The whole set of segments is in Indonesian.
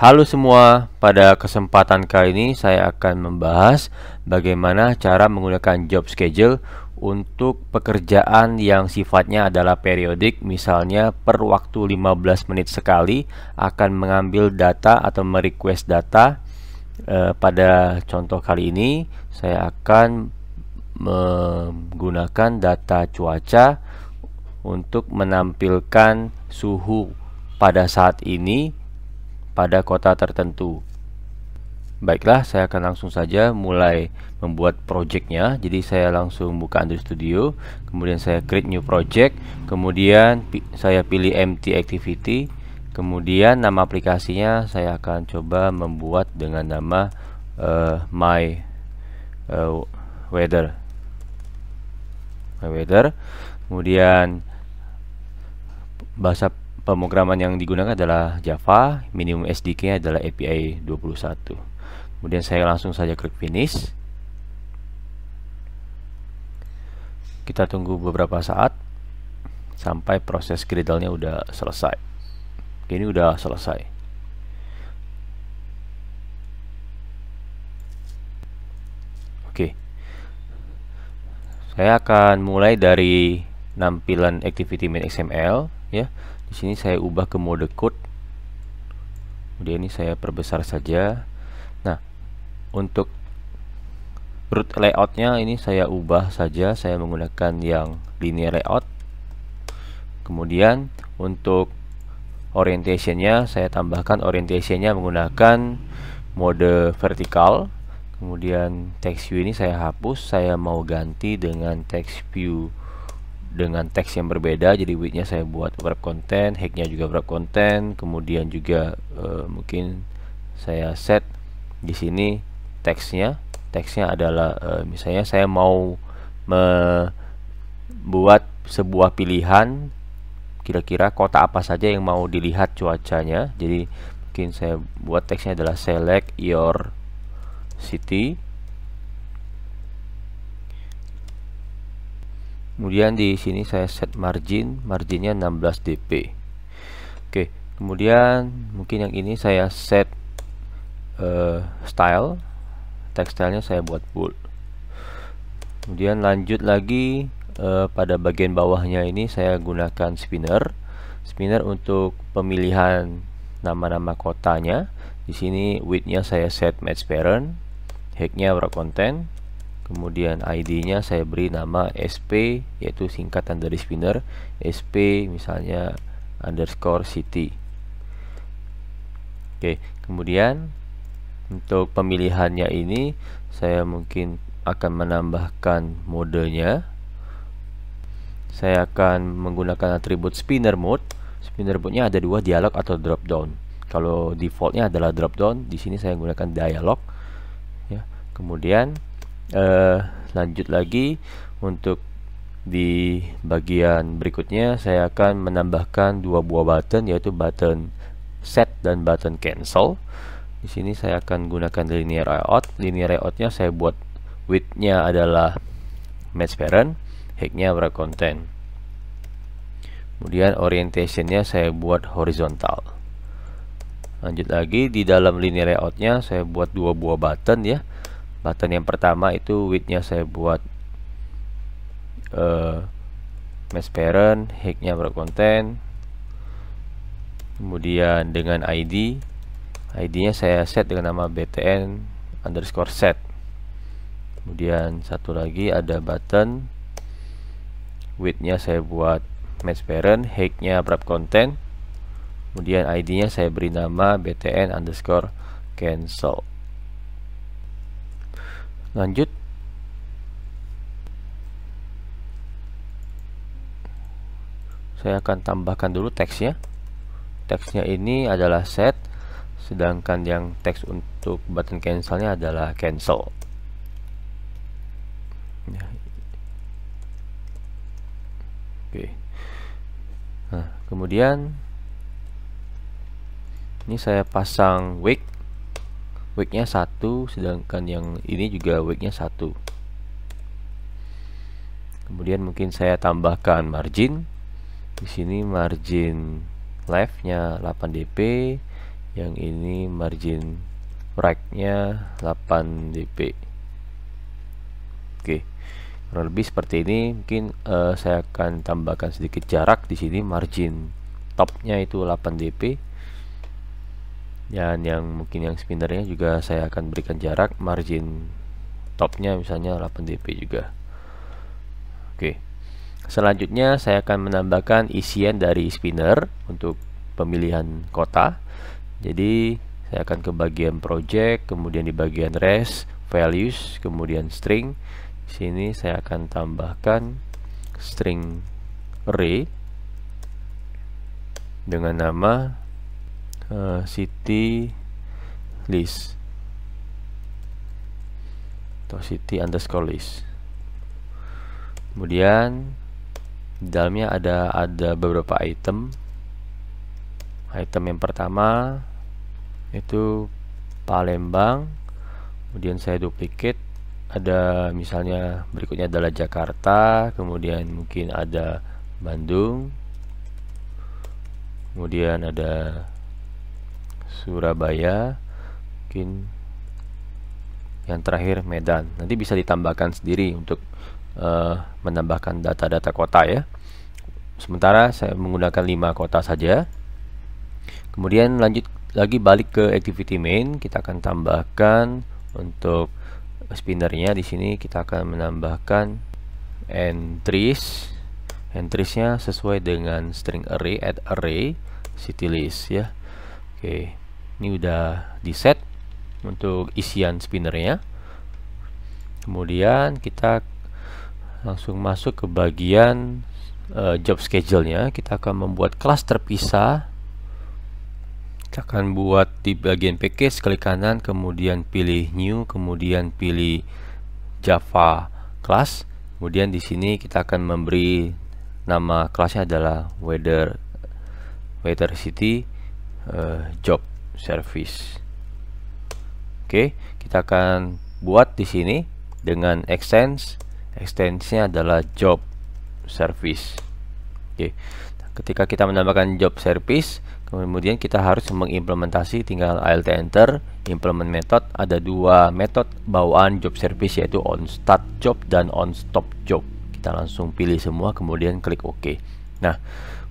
Halo semua, pada kesempatan kali ini saya akan membahas bagaimana cara menggunakan job schedule untuk pekerjaan yang sifatnya adalah periodik, misalnya per waktu 15 menit sekali akan mengambil data atau merequest data. E, pada contoh kali ini saya akan menggunakan data cuaca untuk menampilkan suhu pada saat ini pada kota tertentu. Baiklah, saya akan langsung saja mulai membuat projectnya. Jadi saya langsung buka Android Studio, kemudian saya create new project, kemudian pi saya pilih empty activity, kemudian nama aplikasinya saya akan coba membuat dengan nama uh, my uh, weather. My weather. Kemudian bahasa Pemrograman yang digunakan adalah Java, minimum SDK adalah API 21. Kemudian saya langsung saja klik finish. Kita tunggu beberapa saat sampai proses Gradle-nya udah selesai. Ini udah selesai. Oke. Saya akan mulai dari nampilan activity main XML ya di sini saya ubah ke mode code kemudian ini saya perbesar saja nah untuk root layoutnya ini saya ubah saja saya menggunakan yang linear layout kemudian untuk orientationnya saya tambahkan orientationnya menggunakan mode vertikal kemudian text view ini saya hapus saya mau ganti dengan text view dengan teks yang berbeda jadi widthnya saya buat wrap content hacknya juga wrap content kemudian juga uh, mungkin saya set di sini teksnya teksnya adalah uh, misalnya saya mau membuat sebuah pilihan kira-kira kota apa saja yang mau dilihat cuacanya jadi mungkin saya buat teksnya adalah select your city kemudian di sini saya set margin marginnya 16 dp oke kemudian mungkin yang ini saya set uh, style tekstilnya saya buat bold kemudian lanjut lagi uh, pada bagian bawahnya ini saya gunakan spinner spinner untuk pemilihan nama-nama kotanya di sini widthnya saya set match parent height nya content kemudian ID-nya saya beri nama SP yaitu singkatan dari spinner SP misalnya underscore city oke kemudian untuk pemilihannya ini saya mungkin akan menambahkan modenya saya akan menggunakan atribut spinner mode spinner mode nya ada dua dialog atau drop down kalau defaultnya adalah drop down di sini saya gunakan dialog ya kemudian uh, lanjut lagi untuk di bagian berikutnya saya akan menambahkan dua buah button yaitu button set dan button cancel di sini saya akan gunakan linear layout linear layoutnya saya buat widthnya adalah match parent heightnya berapa konten kemudian orientationnya saya buat horizontal lanjut lagi di dalam linear layoutnya saya buat dua buah button ya Button yang pertama itu widthnya saya buat uh, eh, mesh parent hacknya berkonten kemudian dengan ID ID nya saya set dengan nama btn underscore set kemudian satu lagi ada button widthnya saya buat match parent height-nya wrap content kemudian ID nya saya beri nama btn underscore cancel lanjut saya akan tambahkan dulu teksnya teksnya ini adalah set sedangkan yang teks untuk button cancelnya adalah cancel ya. oke nah kemudian ini saya pasang wake weightnya satu sedangkan yang ini juga weightnya satu kemudian mungkin saya tambahkan margin di sini margin leftnya 8 dp yang ini margin right-nya 8 dp oke kurang lebih seperti ini mungkin uh, saya akan tambahkan sedikit jarak di sini margin topnya itu 8 dp dan yang mungkin yang spinnernya juga saya akan berikan jarak margin topnya misalnya 8 dp juga oke selanjutnya saya akan menambahkan isian dari spinner untuk pemilihan kota jadi saya akan ke bagian project, kemudian di bagian res, values, kemudian string. Di sini saya akan tambahkan string array dengan nama city eh, list atau city underscore list kemudian di dalamnya ada ada beberapa item item yang pertama itu Palembang kemudian saya duplikat ada misalnya berikutnya adalah Jakarta kemudian mungkin ada Bandung kemudian ada Surabaya mungkin yang terakhir Medan nanti bisa ditambahkan sendiri untuk uh, menambahkan data-data kota ya sementara saya menggunakan lima kota saja kemudian lanjut lagi balik ke activity main kita akan tambahkan untuk spinnernya di sini kita akan menambahkan entries entriesnya sesuai dengan string array at array city list ya Oke, ini udah di set untuk isian spinnernya. Kemudian kita langsung masuk ke bagian uh, job schedule-nya. Kita akan membuat kelas terpisah. Kita akan buat di bagian package klik kanan, kemudian pilih new, kemudian pilih Java class. Kemudian di sini kita akan memberi nama kelasnya adalah weather weather city uh, job service. Oke, kita akan buat di sini dengan extends. Extendsnya adalah job service. Oke, ketika kita menambahkan job service, kemudian kita harus mengimplementasi tinggal alt enter implement method ada dua metode bawaan job service yaitu on start job dan on stop job kita langsung pilih semua kemudian klik OK nah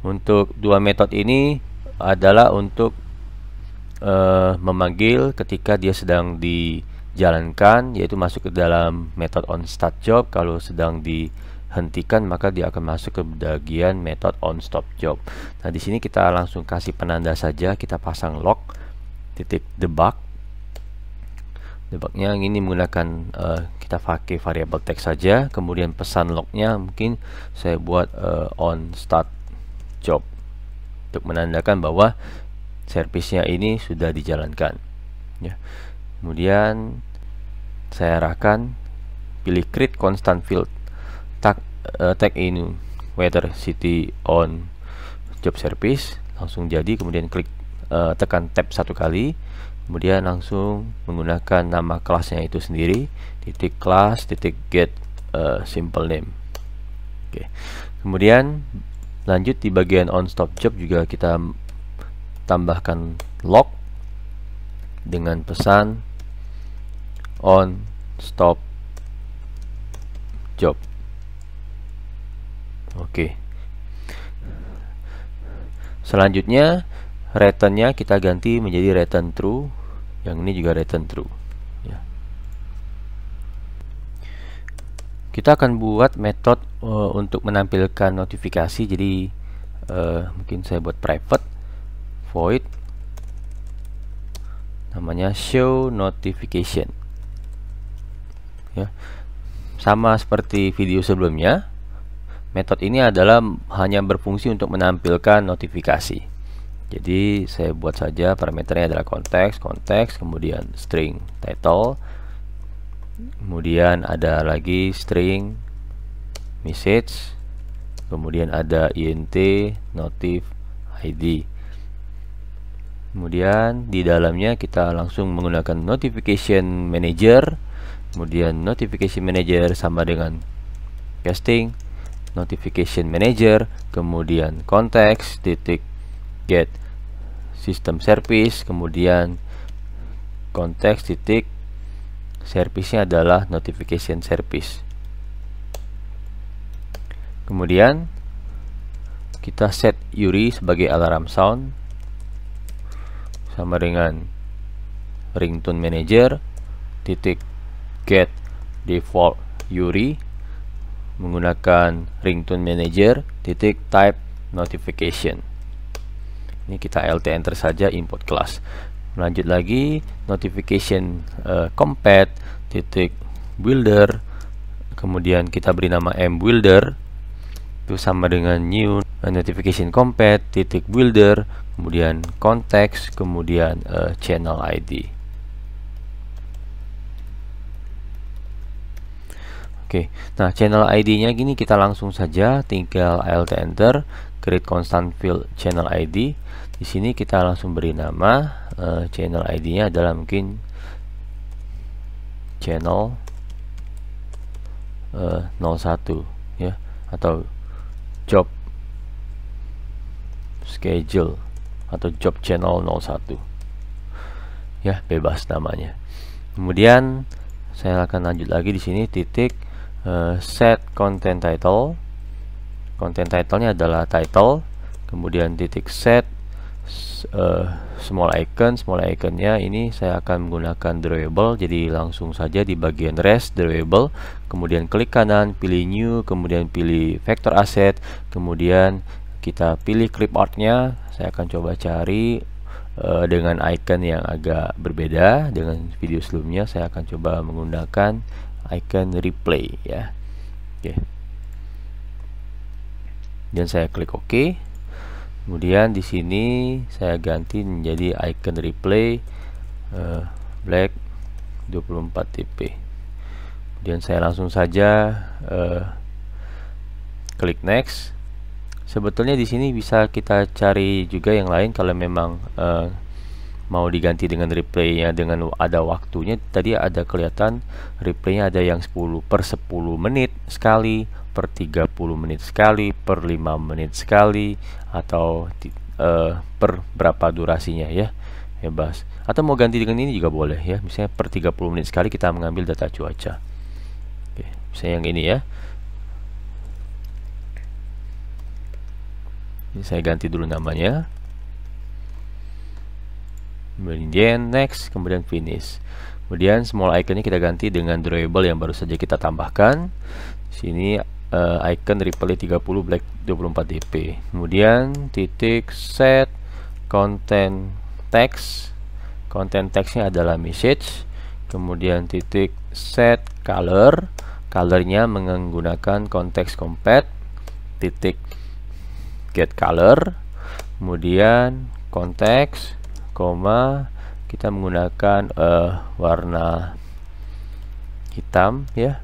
untuk dua metode ini adalah untuk uh, memanggil ketika dia sedang dijalankan yaitu masuk ke dalam method on start job kalau sedang dihentikan maka dia akan masuk ke bagian method on stop job. Nah, di sini kita langsung kasih penanda saja, kita pasang lock titik debug. Debugnya ini menggunakan uh, kita pakai variable text saja, kemudian pesan lognya mungkin saya buat uh, on start job untuk menandakan bahwa servisnya ini sudah dijalankan ya kemudian saya arahkan pilih create constant field tag uh, eh, tag in weather city on job service langsung jadi kemudian klik uh, tekan tab satu kali kemudian langsung menggunakan nama kelasnya itu sendiri titik kelas titik get uh, simple name oke kemudian lanjut di bagian on stop job juga kita tambahkan lock dengan pesan on stop job oke okay. selanjutnya returnnya kita ganti menjadi return true yang ini juga return true kita akan buat metode uh, untuk menampilkan notifikasi jadi uh, mungkin saya buat private void namanya show notification ya sama seperti video sebelumnya metode ini adalah hanya berfungsi untuk menampilkan notifikasi jadi saya buat saja parameternya adalah konteks konteks kemudian string title kemudian ada lagi string message kemudian ada int notif id kemudian di dalamnya kita langsung menggunakan notification manager kemudian notification manager sama dengan casting notification manager kemudian context titik get system service kemudian context titik Servisnya adalah notification service. Kemudian kita set Yuri sebagai alarm sound sama dengan ringtone manager titik get default Yuri menggunakan ringtone manager titik type notification. Ini kita LT enter saja import class lanjut lagi notification uh, compat titik builder kemudian kita beri nama m builder itu sama dengan new eh, notification compat titik builder kemudian konteks kemudian uh, channel id Oke, okay. nah channel ID-nya gini kita langsung saja tinggal alt enter create constant field channel ID. Di sini kita langsung beri nama uh, channel ID-nya adalah mungkin channel uh, eh, 01 ya atau job schedule atau job channel 01 ya bebas namanya kemudian saya akan lanjut lagi di sini titik uh, set content title content title-nya adalah title kemudian titik set uh, small icon small iconnya ini saya akan menggunakan drawable jadi langsung saja di bagian rest drawable kemudian klik kanan pilih new kemudian pilih vector asset kemudian kita pilih clip artnya saya akan coba cari uh, dengan icon yang agak berbeda dengan video sebelumnya saya akan coba menggunakan icon replay ya oke okay. dan saya klik OK kemudian di sini saya ganti menjadi icon replay uh, black 24 tp kemudian saya langsung saja uh, klik next sebetulnya di sini bisa kita cari juga yang lain kalau memang uh, mau diganti dengan replaynya dengan ada waktunya tadi ada kelihatan replaynya ada yang 10 per 10 menit sekali per 30 menit sekali, per 5 menit sekali atau uh, per berapa durasinya ya. Bebas. Atau mau ganti dengan ini juga boleh ya. Misalnya per 30 menit sekali kita mengambil data cuaca. Oke, misalnya yang ini ya. Ini saya ganti dulu namanya. Kemudian next, kemudian finish. Kemudian small iconnya kita ganti dengan drawable yang baru saja kita tambahkan. Sini uh, icon replay 30 black 24 dp kemudian titik set content text content textnya adalah message kemudian titik set color colornya menggunakan konteks compat titik get color kemudian konteks koma kita menggunakan uh, warna hitam ya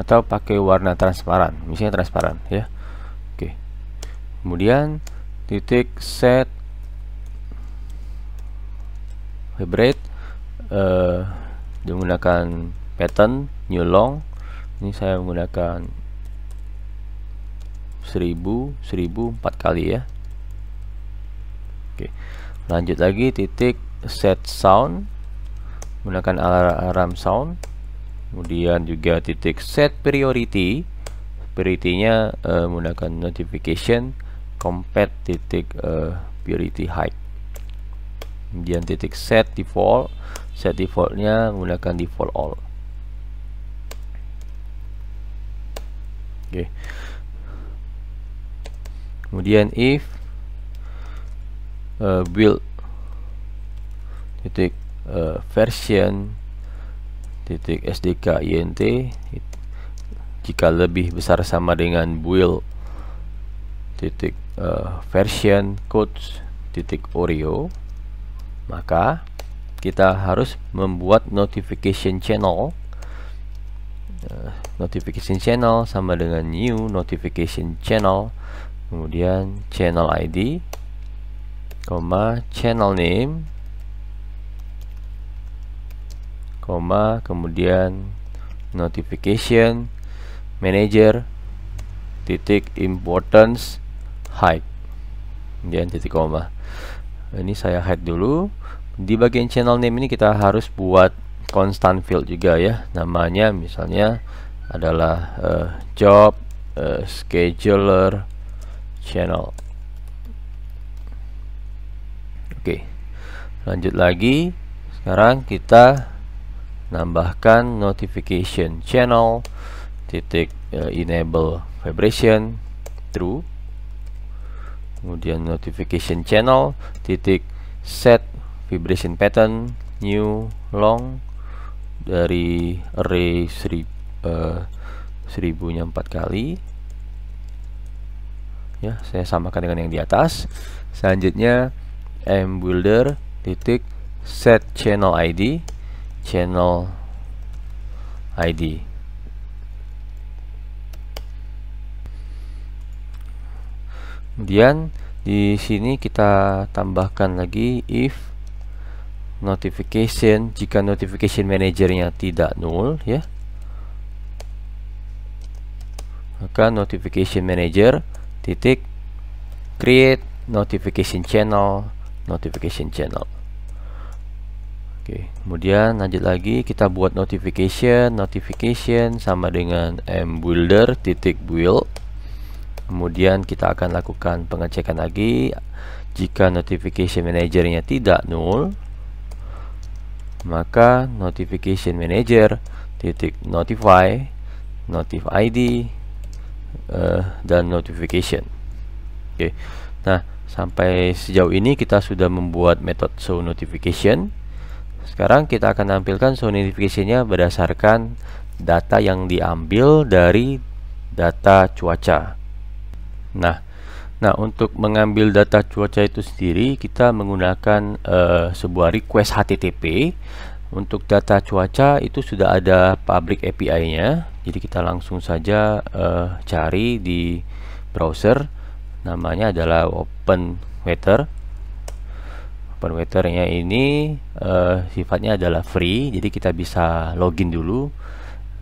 atau pakai warna transparan misalnya transparan ya oke kemudian titik set hybrid uh, eh, menggunakan pattern new long ini saya menggunakan 1000 1000 4 kali ya oke lanjut lagi titik set sound menggunakan alarm sound kemudian juga titik set priority priority-nya uh, menggunakan notification compat titik uh, priority height kemudian titik set default set defaultnya menggunakan default all oke okay. kemudian if uh, build titik uh, version titik SDK INT jika lebih besar sama dengan build titik uh, version code titik Oreo maka kita harus membuat notification channel uh, notification channel sama dengan new notification channel kemudian channel ID, comma channel name koma kemudian notification manager titik importance hide kemudian titik koma ini saya hide dulu di bagian channel name ini kita harus buat constant field juga ya namanya misalnya adalah uh, job uh, scheduler channel oke okay. lanjut lagi sekarang kita Nambahkan notification channel titik uh, enable vibration true. Kemudian notification channel titik set vibration pattern new long dari array seri, uh, seribunya empat kali ya saya samakan dengan yang di atas selanjutnya m titik set channel id channel ID kemudian di sini kita tambahkan lagi if notification jika notification managernya tidak null ya maka notification manager titik create notification channel notification channel Oke, kemudian lanjut lagi kita buat notification, notification sama dengan m titik build. Kemudian kita akan lakukan pengecekan lagi. Jika notification manajernya tidak null, maka notification manager titik notify, notif ID uh, eh, dan notification. Oke. Nah, sampai sejauh ini kita sudah membuat metode show notification sekarang kita akan tampilkan sonifikasinya berdasarkan data yang diambil dari data cuaca. Nah, nah untuk mengambil data cuaca itu sendiri kita menggunakan uh, sebuah request HTTP. Untuk data cuaca itu sudah ada public API-nya. Jadi kita langsung saja uh, cari di browser. Namanya adalah Open Weather parameternya ini uh, sifatnya adalah free jadi kita bisa login dulu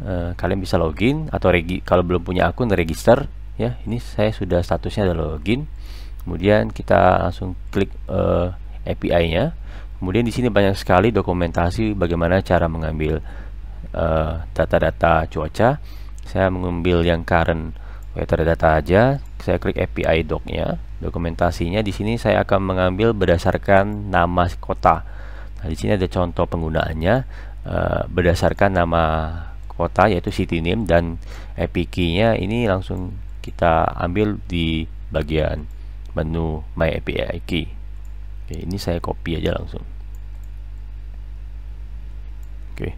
uh, kalian bisa login atau regi kalau belum punya akun register ya ini saya sudah statusnya adalah login kemudian kita langsung klik uh, eh, API nya kemudian di sini banyak sekali dokumentasi bagaimana cara mengambil data-data uh, data -data cuaca saya mengambil yang current Ya, terdata aja saya klik API doc-nya dokumentasinya di sini saya akan mengambil berdasarkan nama kota nah di sini ada contoh penggunaannya e, berdasarkan nama kota yaitu city name dan API nya ini langsung kita ambil di bagian menu my API key oke ini saya copy aja langsung oke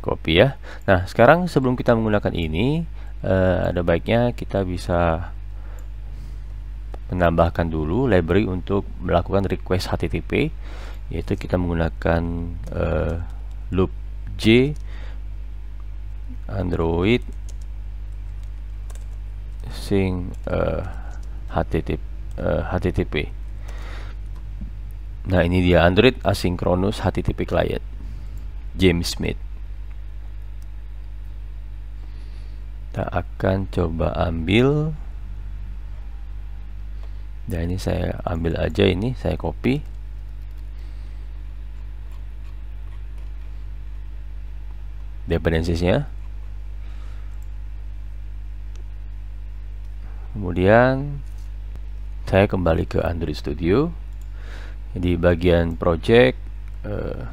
copy ya nah sekarang sebelum kita menggunakan ini uh, ada baiknya kita bisa menambahkan dulu library untuk melakukan request HTTP yaitu kita menggunakan uh, loop j android sing uh, eh, HTTP, uh, HTTP nah ini dia android asynchronous HTTP client James Smith kita akan coba ambil dan ini saya ambil aja ini saya copy dependensiesnya kemudian saya kembali ke Android Studio di bagian project eh,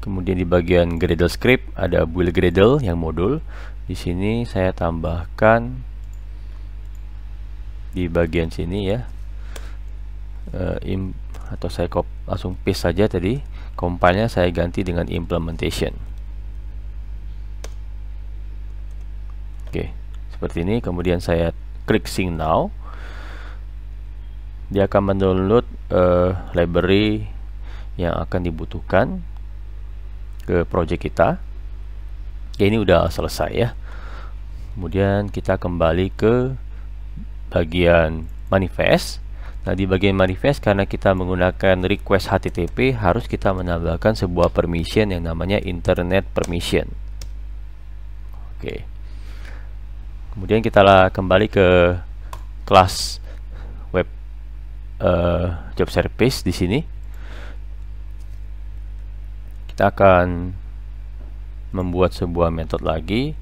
Kemudian di bagian Gradle script ada build Gradle yang modul. Di sini saya tambahkan di bagian sini ya. Eh, im, atau saya copy langsung paste saja tadi. compile saya ganti dengan implementation. Oke, seperti ini. Kemudian saya klik sync now. Dia akan mendownload uh, library yang akan dibutuhkan ke project kita ya ini udah selesai ya kemudian kita kembali ke bagian manifest nah di bagian manifest karena kita menggunakan request HTTP harus kita menambahkan sebuah permission yang namanya internet permission oke kemudian kita kembali ke kelas web uh, job service di sini kita akan membuat sebuah metode lagi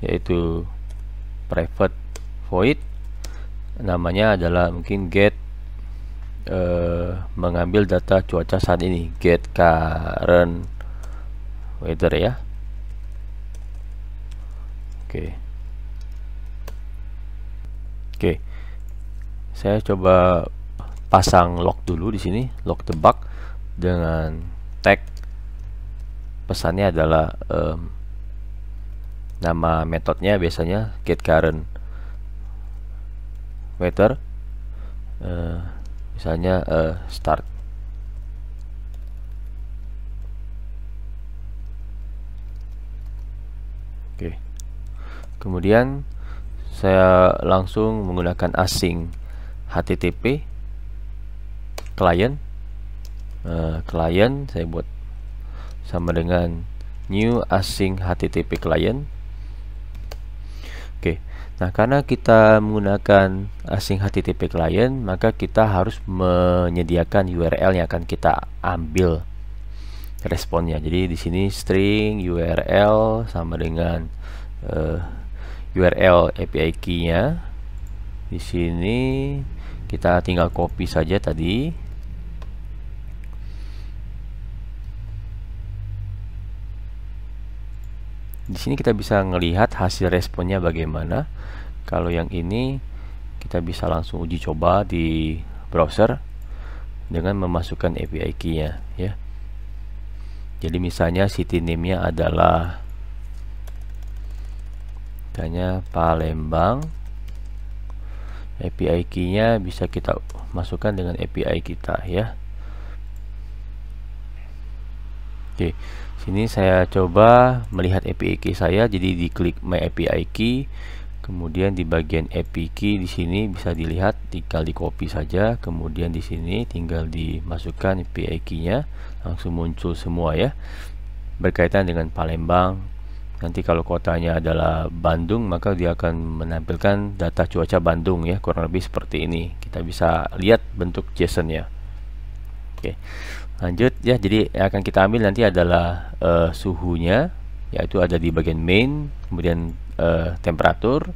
yaitu private void namanya adalah mungkin get eh, mengambil data cuaca saat ini get current weather ya oke oke saya coba pasang lock dulu di sini log tebak dengan tag pesannya adalah um, nama metodenya biasanya get current meter uh, eh, misalnya uh, start oke okay. kemudian saya langsung menggunakan async http client uh, eh, client saya buat sama dengan new async http client oke nah karena kita menggunakan async http client maka kita harus menyediakan url yang akan kita ambil responnya jadi di sini string url sama dengan uh, eh, url api key nya di sini kita tinggal copy saja tadi di sini kita bisa melihat hasil responnya bagaimana kalau yang ini kita bisa langsung uji coba di browser dengan memasukkan API key-nya ya jadi misalnya city name-nya adalah tanya Palembang API key-nya bisa kita masukkan dengan API kita ya oke okay sini saya coba melihat API key saya jadi diklik my API key kemudian di bagian API key di sini bisa dilihat tinggal di copy saja kemudian di sini tinggal dimasukkan API key nya langsung muncul semua ya berkaitan dengan Palembang nanti kalau kotanya adalah Bandung maka dia akan menampilkan data cuaca Bandung ya kurang lebih seperti ini kita bisa lihat bentuk JSON nya oke okay lanjut ya jadi yang akan kita ambil nanti adalah uh, suhunya yaitu ada di bagian main kemudian uh, temperatur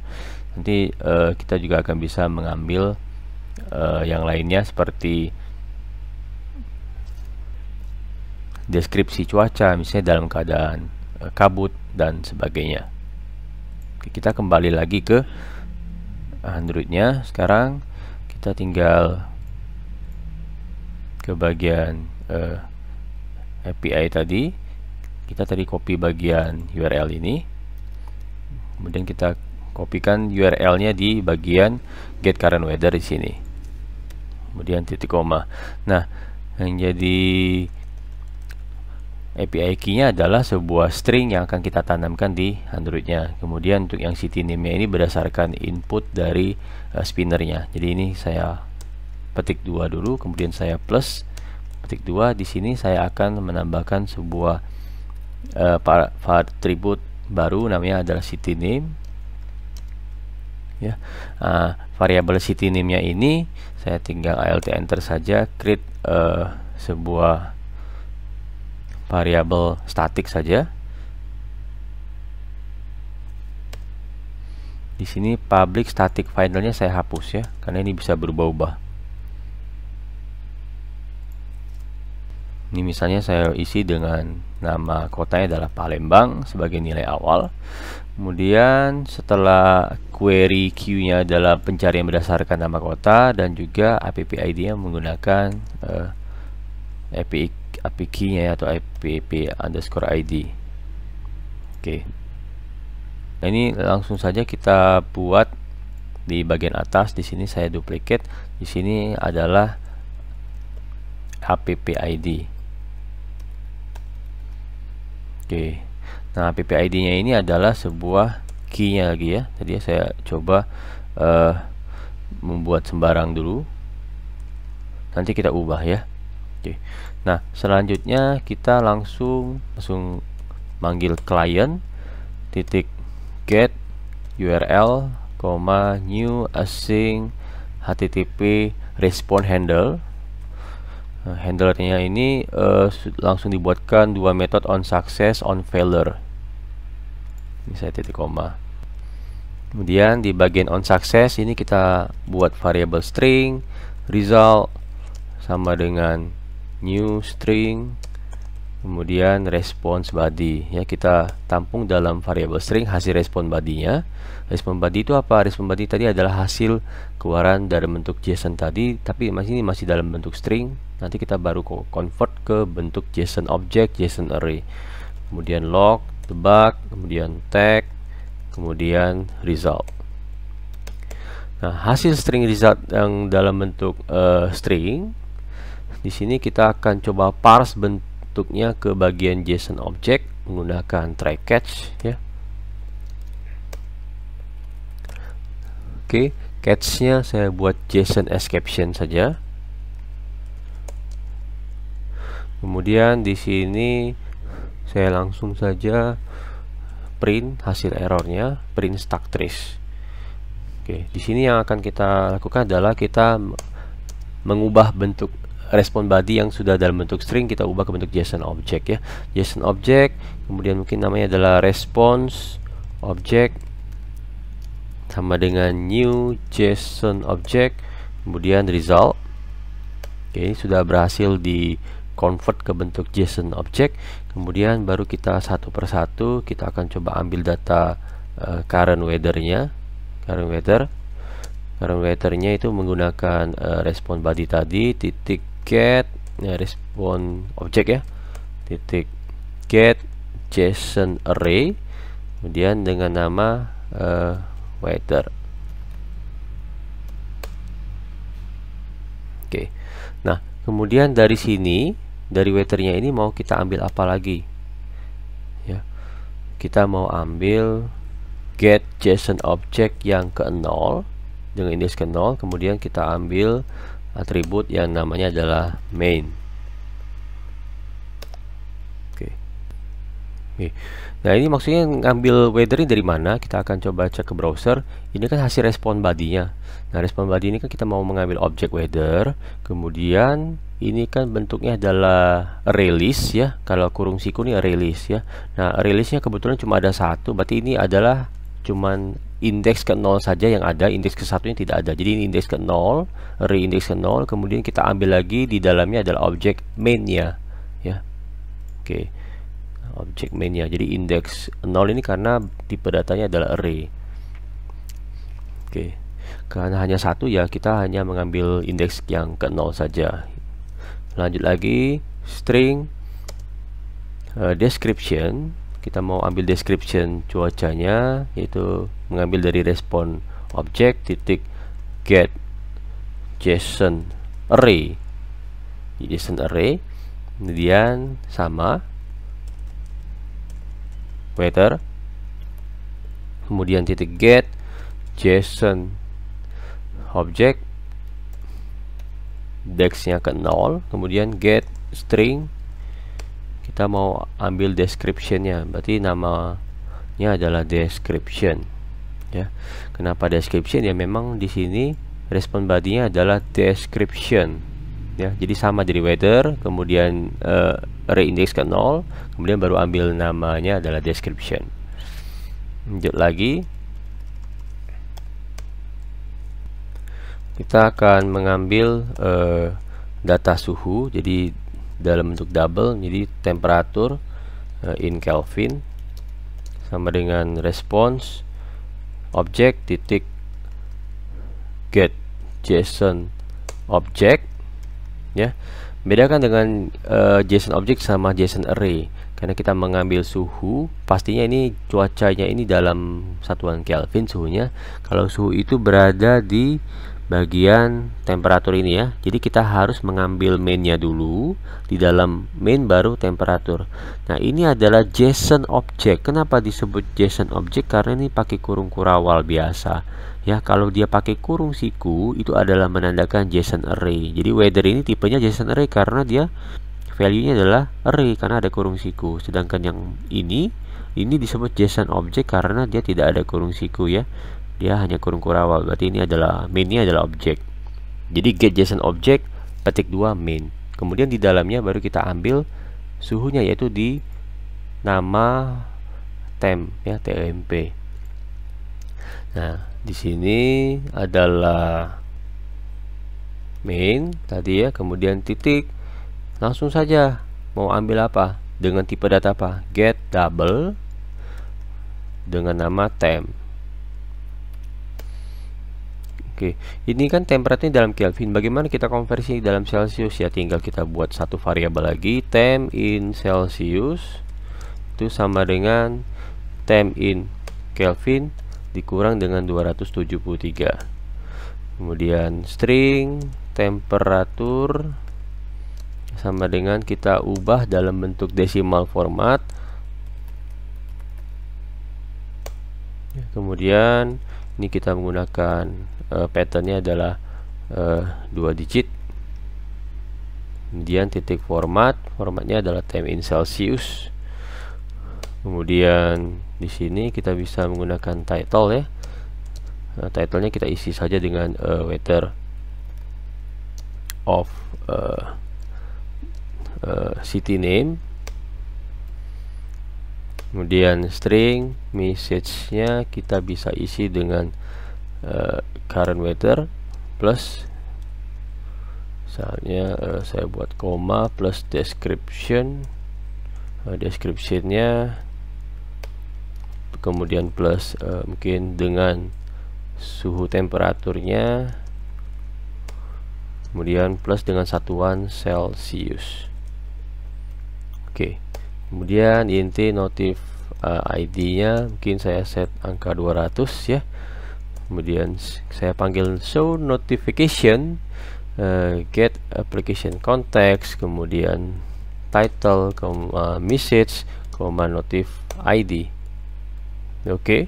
nanti uh, kita juga akan bisa mengambil uh, yang lainnya seperti deskripsi cuaca misalnya dalam keadaan uh, kabut dan sebagainya Oke, kita kembali lagi ke Androidnya sekarang kita tinggal ke bagian uh, eh, API tadi kita tadi copy bagian URL ini kemudian kita kopikan URL-nya di bagian get current weather di sini kemudian titik koma nah yang jadi API key-nya adalah sebuah string yang akan kita tanamkan di Android-nya. Kemudian untuk yang city name-nya ini berdasarkan input dari uh, eh, nya Jadi ini saya petik dua dulu, kemudian saya plus Petik 2 di sini saya akan menambahkan sebuah uh, eh, atribut baru namanya adalah city name ya uh, variabel city name-nya ini saya tinggal alt enter saja create uh, sebuah variabel statik saja di sini public static finalnya saya hapus ya karena ini bisa berubah-ubah Ini misalnya saya isi dengan nama kotanya adalah Palembang sebagai nilai awal. Kemudian setelah query Q-nya adalah pencarian berdasarkan nama kota dan juga APP-ID-nya menggunakan uh, eh, API, API key-nya atau APP underscore ID. Oke. Okay. Nah ini langsung saja kita buat di bagian atas di sini saya duplicate di sini adalah APP ID Oke. Nah, PPID-nya ini adalah sebuah key-nya lagi ya. Jadi ya saya coba uh, membuat sembarang dulu. Nanti kita ubah ya. Oke. Nah, selanjutnya kita langsung langsung manggil client titik get URL, new async http respond handle Nah, handlernya ini uh, langsung dibuatkan dua metode on success on failure. Ini saya titik koma. Kemudian di bagian on success ini kita buat variable string result sama dengan new string kemudian response body ya kita tampung dalam variabel string hasil respon badinya respon body itu apa respon body tadi adalah hasil keluaran dari bentuk JSON tadi tapi masih ini masih dalam bentuk string nanti kita baru convert ke bentuk JSON object JSON array kemudian log debug kemudian tag kemudian result nah hasil string result yang dalam bentuk uh, string di sini kita akan coba parse bentuk bentuknya ke bagian JSON object menggunakan try catch ya. Oke, okay, catch-nya saya buat JSON exception saja. Kemudian di sini saya langsung saja print hasil errornya, print stack trace. Oke, okay, di sini yang akan kita lakukan adalah kita mengubah bentuk respon body yang sudah dalam bentuk string kita ubah ke bentuk JSON object ya. JSON object, kemudian mungkin namanya adalah response object sama dengan new JSON object, kemudian result. Oke, okay, sudah berhasil di convert ke bentuk JSON object. Kemudian baru kita satu persatu kita akan coba ambil data uh, current weather-nya. Current weather. Current weather-nya itu menggunakan uh, respon body tadi titik get ya respon objek ya titik get JSON array kemudian dengan nama uh, eh, waiter oke nah kemudian dari sini dari waiternya ini mau kita ambil apa lagi ya kita mau ambil get JSON object yang ke nol, dengan indeks ke 0 kemudian kita ambil atribut yang namanya adalah main oke okay. nah ini maksudnya ngambil ini dari mana kita akan coba cek ke browser ini kan hasil respon body-nya nah respon body ini kan kita mau mengambil objek weather kemudian ini kan bentuknya adalah release ya kalau kurung siku ini release ya nah release-nya kebetulan cuma ada satu berarti ini adalah cuman indeks ke 0 saja yang ada, indeks ke satunya tidak ada. Jadi ini indeks ke 0, reindeks ke 0, kemudian kita ambil lagi di dalamnya adalah objek mainnya ya. Oke. Okay. Objek mainnya. Jadi indeks 0 ini karena tipe datanya adalah array. Oke. Okay. Karena hanya satu ya, kita hanya mengambil indeks yang ke 0 saja. Lanjut lagi string uh, description kita mau ambil description cuacanya yaitu mengambil dari respon objek titik get JSON array JSON array kemudian sama weather kemudian titik get JSON objek dexnya ke 0 kemudian get string kita mau ambil descriptionnya berarti namanya adalah description ya kenapa description ya memang di sini respon body adalah description ya jadi sama jadi weather kemudian uh, reindex ke nol kemudian baru ambil namanya adalah description lanjut lagi kita akan mengambil uh, data suhu jadi dalam bentuk double jadi temperatur uh, in Kelvin sama dengan response objek titik get JSON object ya bedakan dengan uh, JSON object sama JSON array karena kita mengambil suhu pastinya ini cuacanya ini dalam satuan Kelvin suhunya kalau suhu itu berada di bagian temperatur ini ya jadi kita harus mengambil mainnya dulu di dalam main baru temperatur nah ini adalah JSON object kenapa disebut JSON object karena ini pakai kurung kurawal biasa ya kalau dia pakai kurung siku itu adalah menandakan JSON array jadi weather ini tipenya JSON array karena dia value-nya adalah array karena ada kurung siku sedangkan yang ini ini disebut JSON object karena dia tidak ada kurung siku ya dia hanya kurung kurawal berarti ini adalah main ini adalah objek jadi get json object petik dua main kemudian di dalamnya baru kita ambil suhunya yaitu di nama temp ya temp nah di sini adalah main tadi ya kemudian titik langsung saja mau ambil apa dengan tipe data apa get double dengan nama temp Oke, ini kan temperatnya dalam Kelvin. Bagaimana kita konversi dalam Celsius ya? Tinggal kita buat satu variabel lagi, temp in Celsius itu sama dengan temp in Kelvin dikurang dengan 273. Kemudian string temperatur sama dengan kita ubah dalam bentuk desimal format. Kemudian ini kita menggunakan uh, patternnya adalah eh, dua digit kemudian titik format formatnya adalah time in celsius kemudian di sini kita bisa menggunakan title ya nah, titlenya kita isi saja dengan uh, weather of uh, uh, city name kemudian string message-nya kita bisa isi dengan Eh, current weather plus misalnya uh, saya buat koma plus description uh, descriptionnya kemudian plus uh, mungkin dengan suhu temperaturnya kemudian plus dengan satuan celcius oke okay. kemudian inti notif uh, ID nya mungkin saya set angka 200 ya kemudian saya panggil show notification uh, get application context kemudian title comma eh, message comma notif id oke okay.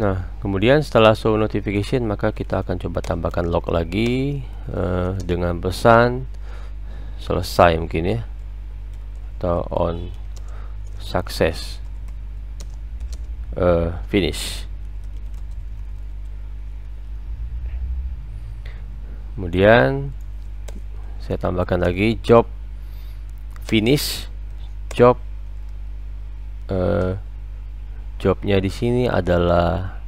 nah kemudian setelah show notification maka kita akan coba tambahkan log lagi uh, dengan pesan selesai mungkin ya atau on success uh, finish kemudian saya tambahkan lagi job finish job uh, jobnya di sini adalah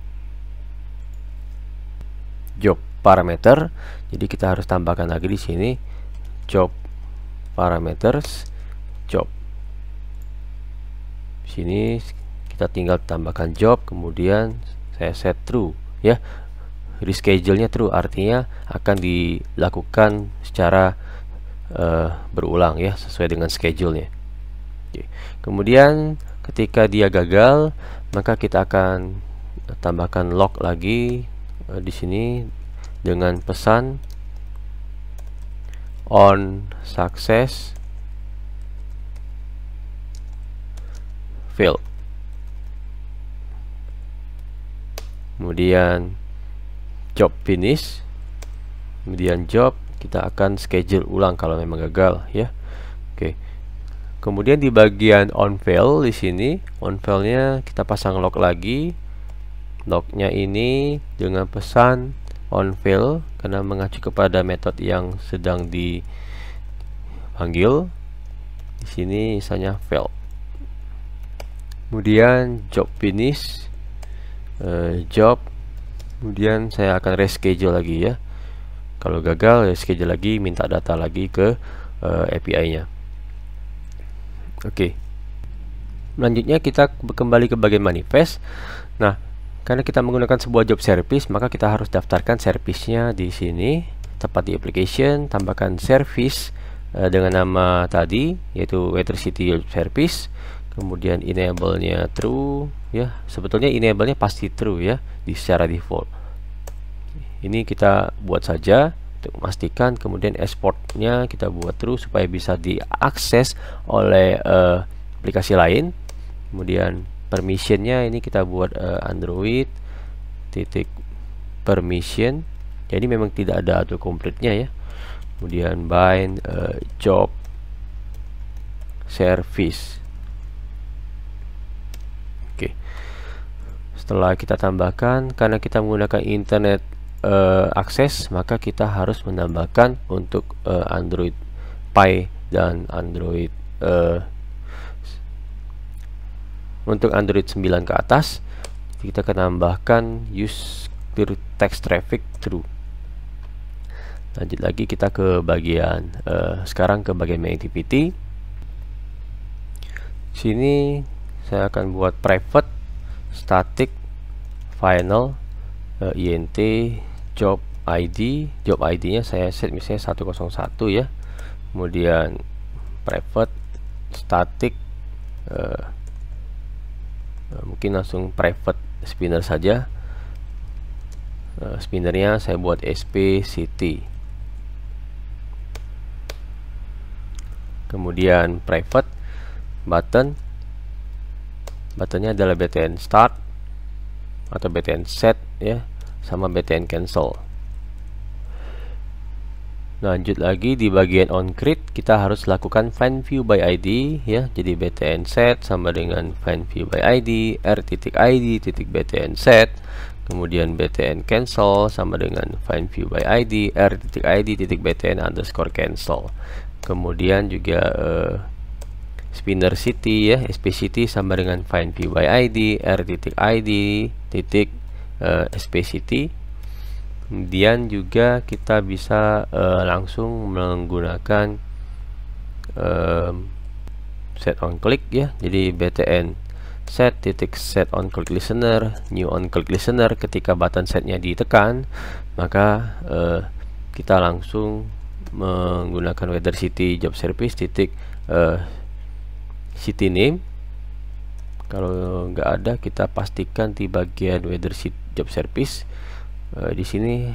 job parameter jadi kita harus tambahkan lagi di sini job parameters job sini kita tinggal tambahkan job kemudian saya set true ya reschedule-nya true artinya akan dilakukan secara uh, berulang ya sesuai dengan schedule-nya okay. kemudian ketika dia gagal maka kita akan tambahkan log lagi uh, di sini dengan pesan on success oke kemudian job finish kemudian job kita akan schedule ulang kalau memang gagal ya oke kemudian di bagian on fail di sini on failnya kita pasang lock lagi locknya ini dengan pesan on fail karena mengacu kepada metode yang sedang dipanggil di sini misalnya fail kemudian job finish uh, job kemudian saya akan reschedule lagi ya kalau gagal reschedule lagi minta data lagi ke uh, eh, API nya oke okay. selanjutnya kita kembali ke bagian manifest nah karena kita menggunakan sebuah job service maka kita harus daftarkan service-nya di sini tepat di application tambahkan service eh, dengan nama tadi yaitu Weather City Service kemudian enable-nya true ya sebetulnya enable-nya pasti true ya di secara default ini kita buat saja untuk memastikan kemudian export-nya kita buat true supaya bisa diakses oleh uh, aplikasi lain kemudian permission-nya ini kita buat uh, Android titik permission jadi memang tidak ada atau complete-nya ya kemudian bind uh, job service Oke. Setelah kita tambahkan karena kita menggunakan internet uh, akses, maka kita harus menambahkan untuk uh, Android Pie dan Android uh, untuk Android 9 ke atas kita akan tambahkan use clear text traffic through lanjut lagi kita ke bagian uh, sekarang ke bagian main activity sini saya akan buat private static final uh, eh, int job id job id nya saya set misalnya 101 ya kemudian private static uh, mungkin langsung private spinner saja uh, spinnernya saya buat sp city kemudian private button buttonnya adalah btn start atau btn set ya sama btn cancel lanjut lagi di bagian on grid kita harus lakukan find view by id ya jadi btn set sama dengan find view by id r titik id titik btn set kemudian btn cancel sama dengan find view by id r titik id titik btn underscore cancel kemudian juga uh, spinner city ya sp city sama dengan find ID, r titik id titik uh, eh, sp city kemudian juga kita bisa uh, langsung menggunakan um, set on click ya jadi btn set titik set on click listener new on click listener ketika button setnya ditekan maka uh, kita langsung menggunakan weather city job service titik uh, city name kalau nggak ada kita pastikan di bagian weather sheet job service e, di sini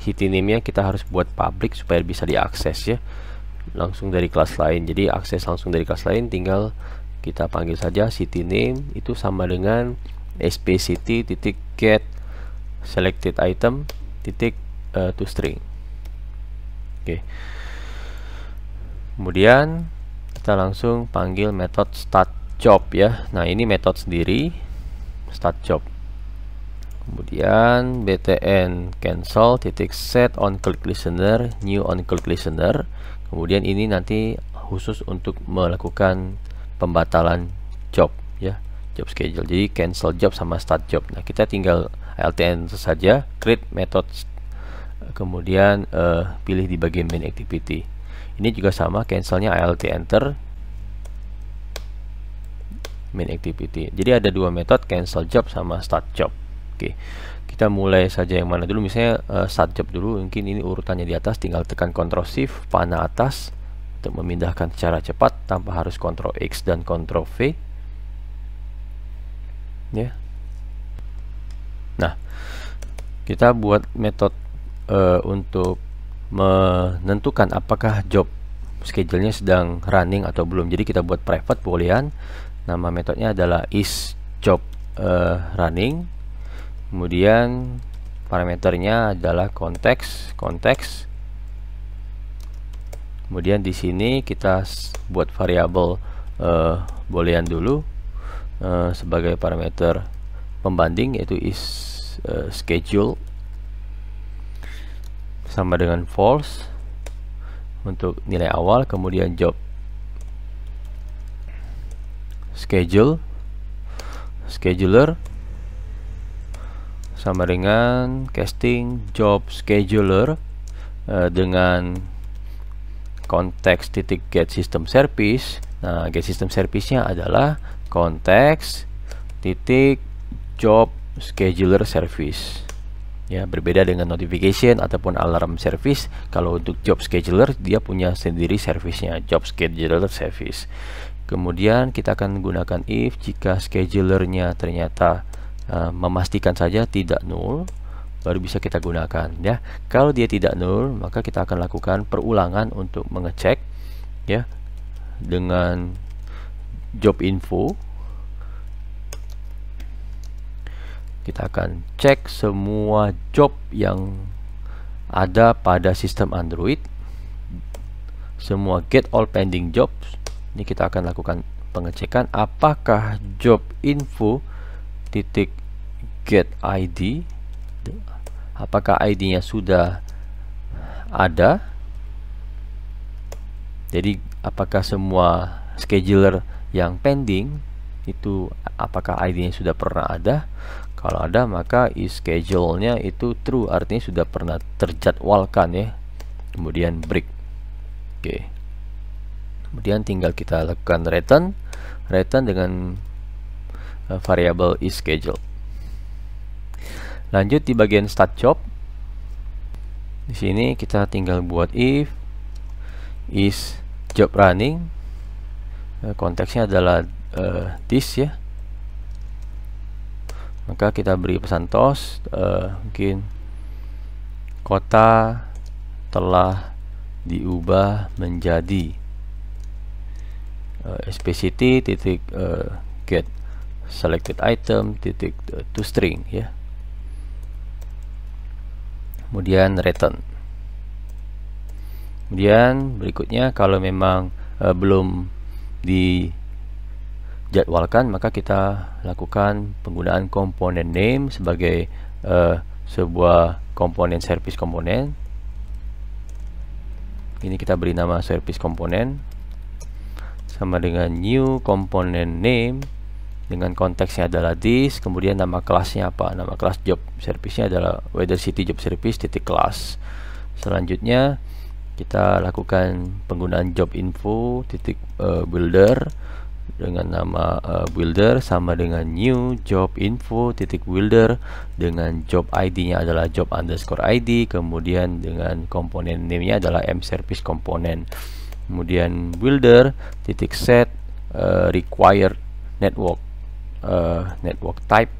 city name-nya kita harus buat public supaya bisa diakses ya langsung dari kelas lain jadi akses langsung dari kelas lain tinggal kita panggil saja city name itu sama dengan sp city titik get selected item titik eh, to string oke okay. kemudian kita langsung panggil metode start job ya nah ini metode sendiri start job kemudian btn cancel titik set on click listener new on click listener kemudian ini nanti khusus untuk melakukan pembatalan job ya job schedule jadi cancel job sama start job nah kita tinggal LTN saja create method kemudian uh, pilih di bagian main activity ini juga sama cancelnya alt enter main activity jadi ada dua metode cancel job sama start job oke kita mulai saja yang mana dulu misalnya eh, start job dulu mungkin ini urutannya di atas tinggal tekan ctrl shift panah atas untuk memindahkan secara cepat tanpa harus ctrl x dan ctrl v ya nah kita buat metode uh, untuk menentukan apakah job schedule-nya sedang running atau belum. Jadi kita buat private boolean. Nama metodenya adalah is job uh, running. Kemudian parameternya adalah konteks, konteks. Kemudian di sini kita buat variabel uh, boolean dulu uh, sebagai parameter pembanding yaitu is uh, schedule sama dengan false untuk nilai awal kemudian job schedule scheduler sama dengan casting job scheduler uh, dengan konteks titik get system service nah get system service-nya adalah konteks titik job scheduler service ya berbeda dengan notification ataupun alarm service kalau untuk job scheduler dia punya sendiri servicenya job scheduler service kemudian kita akan gunakan if jika schedulernya ternyata uh, memastikan saja tidak null baru bisa kita gunakan ya kalau dia tidak null maka kita akan lakukan perulangan untuk mengecek ya dengan job info kita akan cek semua job yang ada pada sistem Android semua get all pending jobs ini kita akan lakukan pengecekan apakah job info titik get ID apakah ID-nya sudah ada jadi apakah semua scheduler yang pending itu apakah ID-nya sudah pernah ada kalau ada maka is schedule-nya itu true artinya sudah pernah terjadwalkan ya kemudian break oke okay. kemudian tinggal kita lakukan return return dengan uh, eh, variabel is schedule lanjut di bagian start job di sini kita tinggal buat if is job running eh, konteksnya adalah uh, this ya maka kita beri pesan tos uh, mungkin kota telah diubah menjadi uh, eh, spct titik uh, get selected item titik uh, to string ya kemudian return kemudian berikutnya kalau memang uh, belum di jadwalkan maka kita lakukan penggunaan komponen name sebagai uh, sebuah komponen service komponen ini kita beri nama service komponen sama dengan new komponen name dengan konteksnya adalah this kemudian nama kelasnya apa nama kelas job servicenya adalah weather city job service titik kelas selanjutnya kita lakukan penggunaan job info titik uh, builder dengan nama uh, eh, builder sama dengan new job info titik builder dengan job ID-nya adalah job underscore ID kemudian dengan komponen name-nya adalah m service komponen kemudian builder titik set uh, required network uh, network type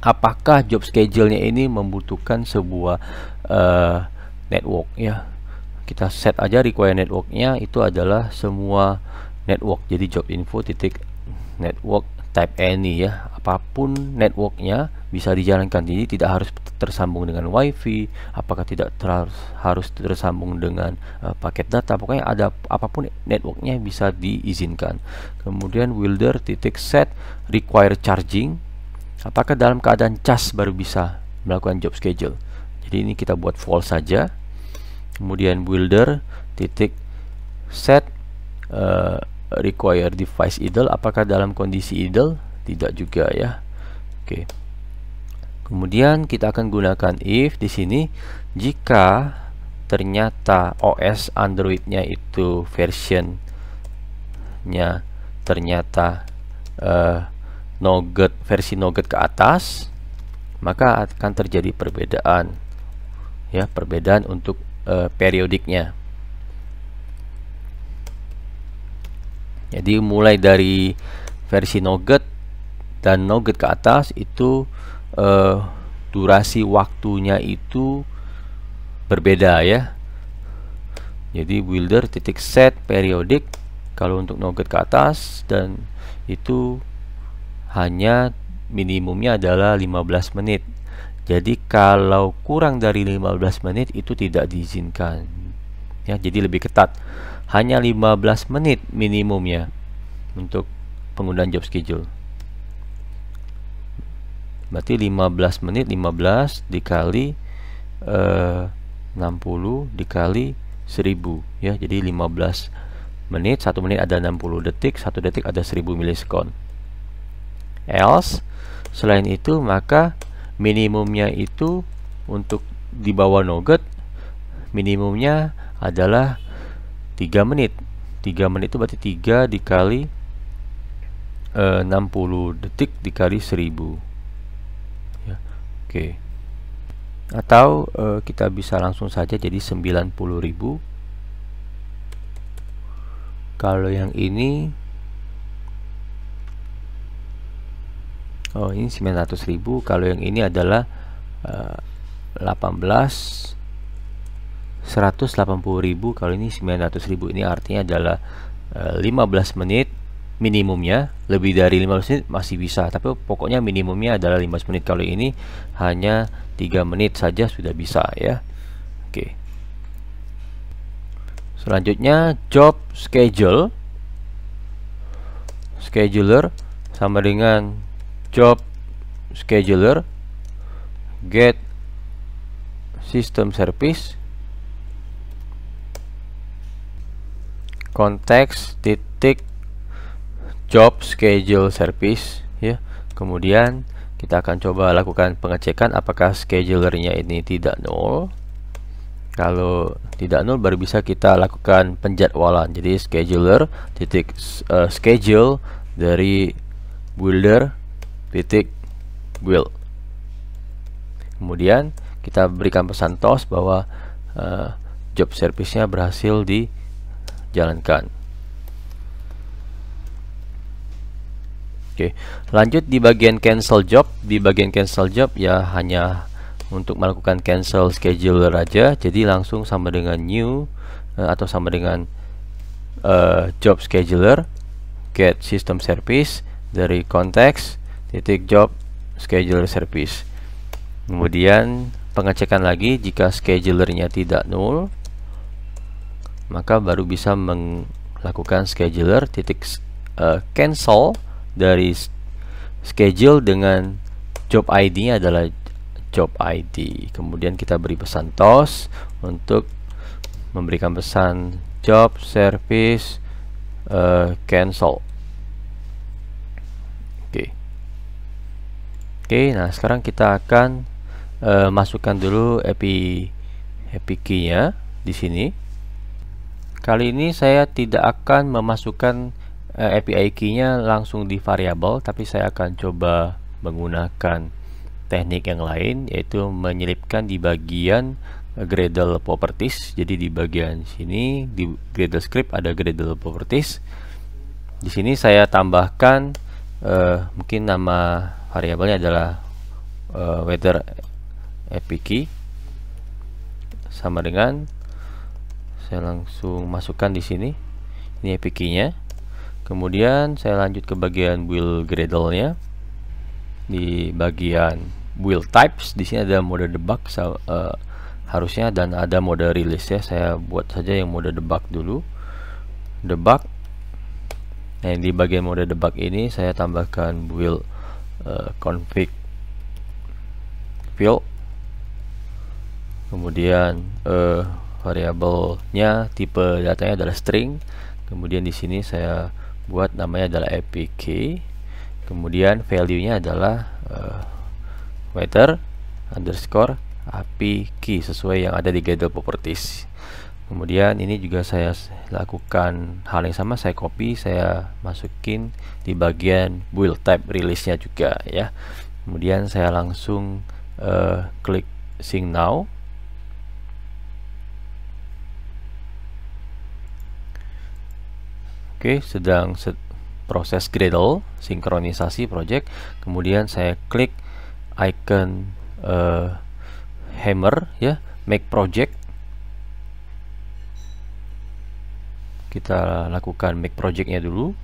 apakah job schedule-nya ini membutuhkan sebuah uh, network ya kita set aja required nya itu adalah semua network jadi job info titik network type any ya apapun networknya bisa dijalankan jadi tidak harus tersambung dengan wifi apakah tidak ter harus tersambung dengan uh, paket data pokoknya ada apapun networknya bisa diizinkan kemudian wilder titik set require charging apakah dalam keadaan cas baru bisa melakukan job schedule jadi ini kita buat false saja kemudian builder titik set uh, require device idle apakah dalam kondisi idle tidak juga ya oke kemudian kita akan gunakan if di sini jika ternyata OS Androidnya itu versionnya ternyata uh, nugget versi nugget ke atas maka akan terjadi perbedaan ya perbedaan untuk uh, periodiknya jadi mulai dari versi nugget dan nugget ke atas itu eh, durasi waktunya itu berbeda ya jadi builder titik set periodik kalau untuk nugget ke atas dan itu hanya minimumnya adalah 15 menit jadi kalau kurang dari 15 menit itu tidak diizinkan ya jadi lebih ketat hanya 15 menit minimumnya untuk penggunaan job schedule berarti 15 menit 15 dikali eh, 60 dikali 1000 ya jadi 15 menit 1 menit ada 60 detik 1 detik ada 1000 milisekon else selain itu maka minimumnya itu untuk di bawah nugget minimumnya adalah 3 menit 3 menit itu berarti 3 dikali eh, uh, 60 detik dikali 1000 ya, oke okay. atau uh, kita bisa langsung saja jadi 90.000 kalau yang ini oh ini 900.000 kalau yang ini adalah uh, eh, 18 180.000 kalau ini 900.000 ini artinya adalah 15 eh, menit minimumnya lebih dari 15 menit masih bisa tapi pokoknya minimumnya adalah 15 menit kalau ini hanya 3 menit saja sudah bisa ya oke selanjutnya job schedule scheduler sama dengan job scheduler get system service konteks titik job schedule service ya kemudian kita akan coba lakukan pengecekan apakah schedulernya ini tidak nol kalau tidak nol baru bisa kita lakukan penjadwalan jadi scheduler titik uh, schedule dari builder titik build kemudian kita berikan pesan tos bahwa uh, job service-nya berhasil di jalankan. Oke, lanjut di bagian cancel job. Di bagian cancel job ya hanya untuk melakukan cancel scheduler aja. Jadi langsung sama dengan new eh, atau sama dengan uh, job scheduler get system service dari konteks titik job scheduler service. Kemudian pengecekan lagi jika schedulernya tidak null maka baru bisa melakukan scheduler titik uh, cancel dari schedule dengan job id adalah job ID. Kemudian kita beri pesan toss untuk memberikan pesan job service uh, cancel. Oke. Okay. Oke, nah sekarang kita akan uh, masukkan dulu epi epi key-nya di sini. Kali ini saya tidak akan memasukkan uh, eh, API key-nya langsung di variabel, tapi saya akan coba menggunakan teknik yang lain yaitu menyelipkan di bagian Gradle properties. Jadi di bagian sini di Gradle script ada Gradle properties. Di sini saya tambahkan uh, mungkin nama variabelnya adalah uh, weather API key sama dengan saya langsung masukkan di sini ini EPK-nya kemudian saya lanjut ke bagian build gradle-nya di bagian build types di sini ada mode debug so, uh, eh, harusnya dan ada mode release ya saya buat saja yang mode debug dulu debug nah di bagian mode debug ini saya tambahkan build uh, config field kemudian uh, variabelnya tipe datanya adalah string kemudian di sini saya buat namanya adalah apk kemudian value-nya adalah uh, eh, weather underscore apk sesuai yang ada di Gradle properties kemudian ini juga saya lakukan hal yang sama saya copy saya masukin di bagian build type release nya juga ya kemudian saya langsung uh, klik sync now Oke, sedang set proses Gradle, sinkronisasi project. Kemudian saya klik icon uh, hammer ya, make project. Kita lakukan make projectnya dulu.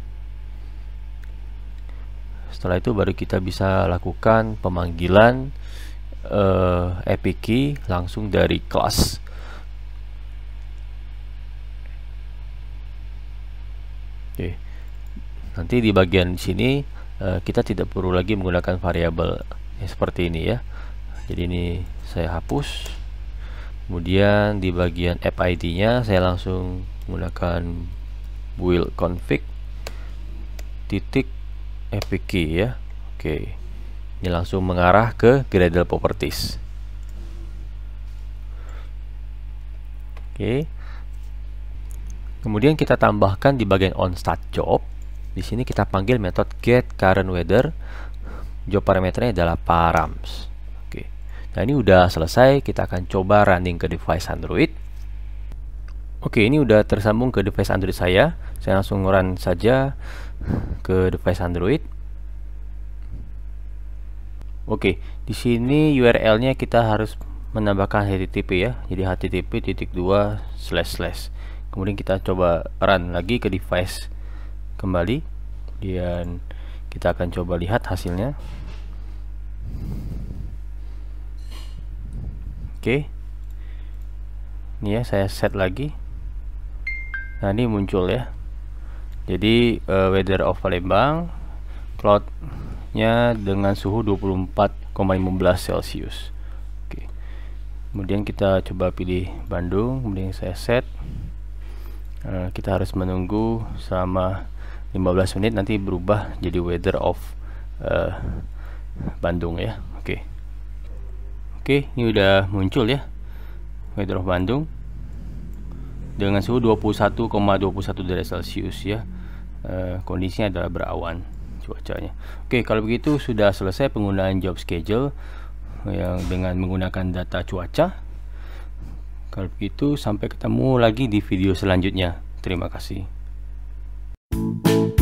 Setelah itu baru kita bisa lakukan pemanggilan uh, eh, API key langsung dari kelas. nanti di bagian sini eh, kita tidak perlu lagi menggunakan variabel seperti ini ya jadi ini saya hapus kemudian di bagian ID nya saya langsung menggunakan build config titik FPK ya oke ini langsung mengarah ke gradle properties oke kemudian kita tambahkan di bagian on start job di sini kita panggil metode get current weather. Job parameternya adalah params. Oke. Nah, ini udah selesai, kita akan coba running ke device Android. Oke, ini udah tersambung ke device Android saya. Saya langsung run saja ke device Android. Oke, di sini URL-nya kita harus menambahkan http ya. Jadi http titik dua slash slash. Kemudian kita coba run lagi ke device kembali kemudian kita akan coba lihat hasilnya oke ini ya saya set lagi nah ini muncul ya jadi uh, weather of Palembang cloudnya dengan suhu 24,15 celcius oke kemudian kita coba pilih Bandung kemudian saya set uh, kita harus menunggu selama 15 menit nanti berubah jadi weather of uh, Bandung ya oke okay. oke okay, ini udah muncul ya weather of Bandung dengan suhu 21,21 ,21 derajat celcius ya uh, kondisinya adalah berawan cuacanya oke okay, kalau begitu sudah selesai penggunaan job schedule yang dengan menggunakan data cuaca kalau begitu sampai ketemu lagi di video selanjutnya terima kasih Thank you.